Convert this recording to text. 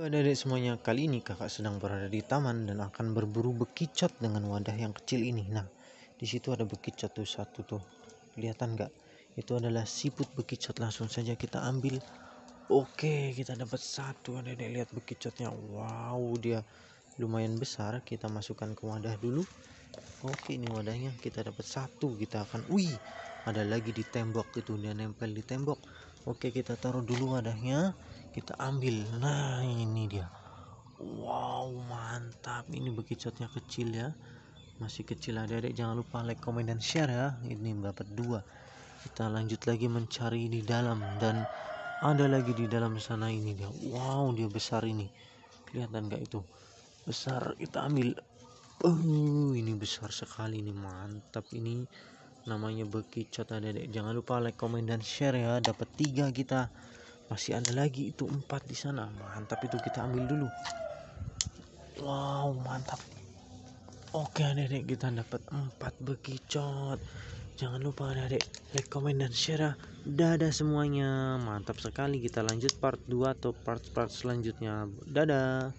Adik-adik semuanya, kali ini kakak sedang berada di taman dan akan berburu bekicot dengan wadah yang kecil ini. Nah, di situ ada bekicot tuh satu tuh. Kelihatan nggak? Itu adalah siput bekicot. Langsung saja kita ambil. Oke, kita dapat satu. Adik-adik lihat bekicotnya. Wow, dia lumayan besar. Kita masukkan ke wadah dulu. Oke, ini wadahnya. Kita dapat satu. Kita akan, wih, ada lagi di tembok itu. Dia nempel di tembok Oke kita taruh dulu wadahnya kita ambil nah ini dia wow mantap ini bekicotnya kecil ya masih kecil adik-adik jangan lupa like komen, dan share ya ini dapat dua kita lanjut lagi mencari di dalam dan ada lagi di dalam sana ini dia wow dia besar ini kelihatan gak itu besar kita ambil uh, ini besar sekali ini mantap ini namanya bekicot ada Dedek. jangan lupa like komen dan share ya dapat tiga kita masih ada lagi itu empat di sana mantap itu kita ambil dulu wow mantap oke adek kita dapat empat bekicot jangan lupa adek like komen dan share ya dadah semuanya mantap sekali kita lanjut part 2 atau part-part selanjutnya dadah